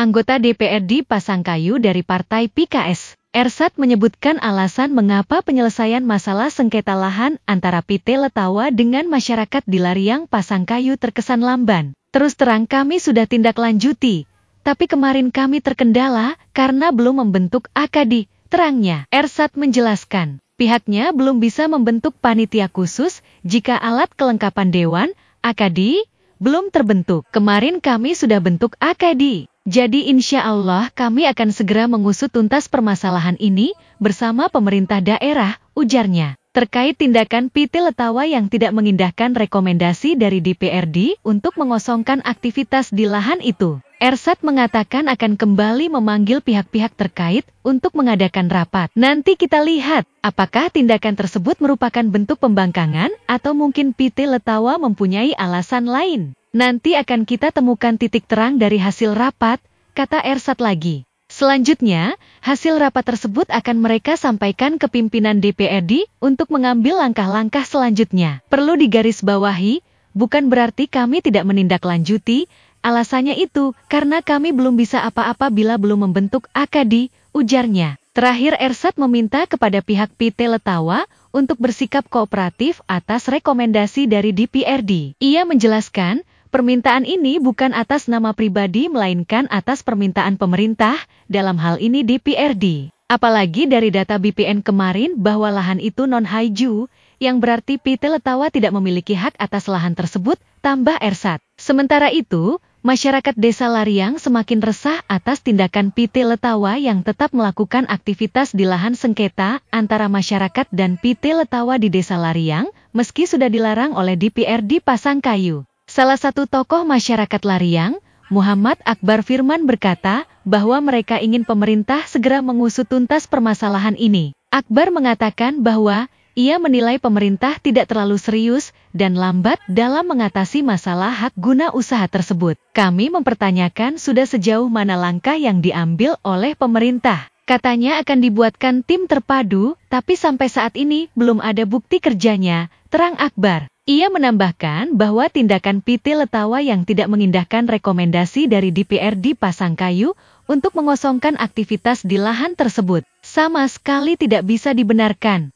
anggota DPRD Pasangkayu dari Partai PKS. Ersat menyebutkan alasan mengapa penyelesaian masalah sengketa lahan antara PT Letawa dengan masyarakat di Lariang Pasangkayu terkesan lamban. Terus terang kami sudah tindak lanjuti, tapi kemarin kami terkendala karena belum membentuk AKD, terangnya. Ersat menjelaskan, pihaknya belum bisa membentuk panitia khusus jika alat kelengkapan Dewan, AKD, belum terbentuk. Kemarin kami sudah bentuk AKD. Jadi insya Allah kami akan segera mengusut tuntas permasalahan ini bersama pemerintah daerah, ujarnya. Terkait tindakan PT Letawa yang tidak mengindahkan rekomendasi dari DPRD untuk mengosongkan aktivitas di lahan itu. Ersat mengatakan akan kembali memanggil pihak-pihak terkait untuk mengadakan rapat. Nanti kita lihat, apakah tindakan tersebut merupakan bentuk pembangkangan atau mungkin PT Letawa mempunyai alasan lain. Nanti akan kita temukan titik terang dari hasil rapat, kata Ersat lagi. Selanjutnya, hasil rapat tersebut akan mereka sampaikan ke pimpinan DPRD untuk mengambil langkah-langkah selanjutnya. Perlu digarisbawahi, bukan berarti kami tidak menindaklanjuti, alasannya itu karena kami belum bisa apa-apa bila belum membentuk AKD, ujarnya. Terakhir Ersat meminta kepada pihak PT Letawa untuk bersikap kooperatif atas rekomendasi dari DPRD. Ia menjelaskan, Permintaan ini bukan atas nama pribadi melainkan atas permintaan pemerintah, dalam hal ini DPRD. Apalagi dari data BPN kemarin bahwa lahan itu non-haiju, yang berarti PT Letawa tidak memiliki hak atas lahan tersebut, tambah Ersat. Sementara itu, masyarakat desa Lariang semakin resah atas tindakan PT Letawa yang tetap melakukan aktivitas di lahan sengketa antara masyarakat dan PT Letawa di desa Lariang, meski sudah dilarang oleh DPRD pasang kayu. Salah satu tokoh masyarakat Lariang, Muhammad Akbar Firman berkata bahwa mereka ingin pemerintah segera mengusut tuntas permasalahan ini. Akbar mengatakan bahwa ia menilai pemerintah tidak terlalu serius dan lambat dalam mengatasi masalah hak guna usaha tersebut. Kami mempertanyakan sudah sejauh mana langkah yang diambil oleh pemerintah. Katanya akan dibuatkan tim terpadu, tapi sampai saat ini belum ada bukti kerjanya, terang Akbar. Ia menambahkan bahwa tindakan PT Letawa yang tidak mengindahkan rekomendasi dari DPRD Pasangkayu untuk mengosongkan aktivitas di lahan tersebut sama sekali tidak bisa dibenarkan.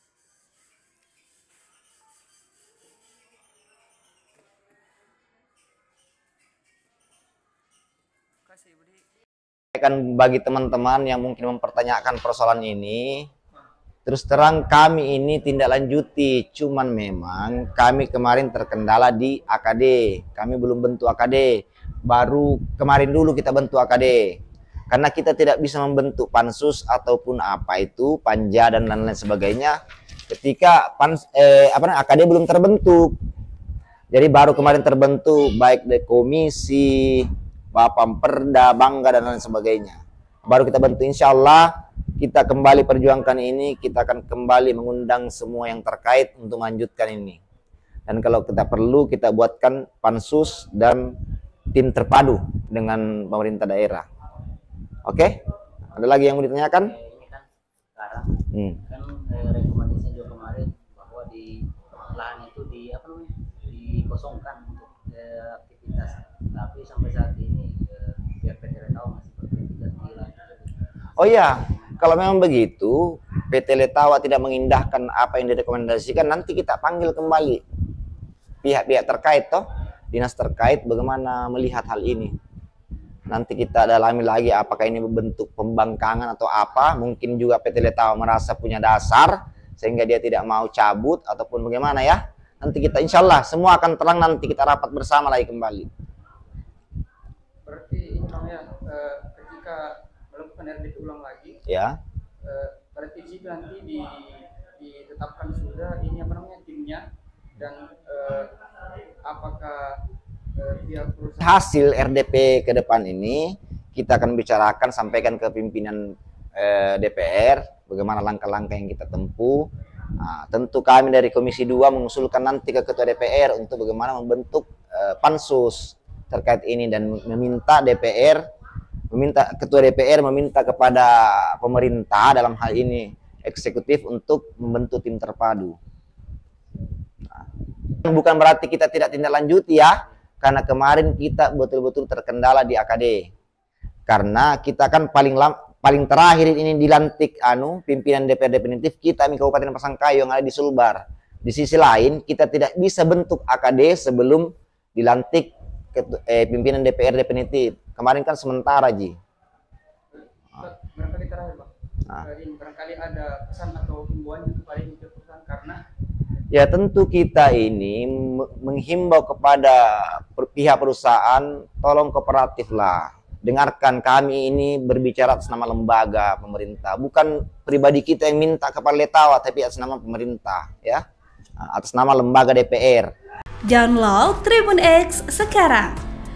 bagi teman-teman yang mungkin mempertanyakan persoalan ini Terus terang kami ini tindak lanjuti, cuman memang kami kemarin terkendala di AKD. Kami belum bentuk AKD, baru kemarin dulu kita bentuk AKD. Karena kita tidak bisa membentuk pansus ataupun apa itu, panja dan lain-lain sebagainya ketika pans eh, apa namanya AKD belum terbentuk. Jadi baru kemarin terbentuk baik dari komisi, Bapak Perda, Bangga dan lain sebagainya. Baru kita bentuk insya Allah kita kembali perjuangkan ini, kita akan kembali mengundang semua yang terkait untuk melanjutkan ini. Dan kalau kita perlu, kita buatkan pansus dan tim terpadu dengan pemerintah daerah. Oke? Okay? Ada lagi yang mau ditanyakan? Kan hmm. Kan, eh, oh iya, kalau memang begitu, PT Letawa tidak mengindahkan apa yang direkomendasikan, nanti kita panggil kembali pihak-pihak terkait toh, dinas terkait bagaimana melihat hal ini. Nanti kita dalami lagi apakah ini bentuk pembangkangan atau apa, mungkin juga PT Letawa merasa punya dasar sehingga dia tidak mau cabut ataupun bagaimana ya. Nanti kita insya Allah semua akan terang nanti kita rapat bersama lagi kembali. Berarti ini penerbit ulang lagi ya Uh, eh, berarti nanti di, ditetapkan sudah ini apa namanya timnya dan uh, apakah eh, hasil RDP ke depan ini kita akan bicarakan sampaikan ke pimpinan eh, DPR bagaimana langkah-langkah yang kita tempuh Nah, tentu kami dari Komisi 2 mengusulkan nanti ke Ketua DPR untuk bagaimana membentuk uh, pansus terkait ini dan meminta DPR meminta ketua DPR meminta kepada pemerintah dalam hal ini eksekutif untuk membentuk tim terpadu. Nah, bukan berarti kita tidak tindak lanjut ya, karena kemarin kita betul-betul terkendala di AKD. Karena kita kan paling lam, paling terakhir ini dilantik anu pimpinan DPR definitif kita di Kabupaten Pasangkayu yang ada di Sulbar. Di sisi lain kita tidak bisa bentuk AKD sebelum dilantik eh, pimpinan DPR definitif. Kemarin kan sementara Ji. Barangkali terakhir Pak. Nah. ada pesan atau himbauan kepada gitu perusahaan karena Ya tentu kita ini menghimbau kepada pihak perusahaan tolong kooperatiflah. Dengarkan kami ini berbicara atas nama lembaga pemerintah, bukan pribadi kita yang minta kepada Letawa tapi atas nama pemerintah ya. Atas nama lembaga DPR. Download Tribun X sekarang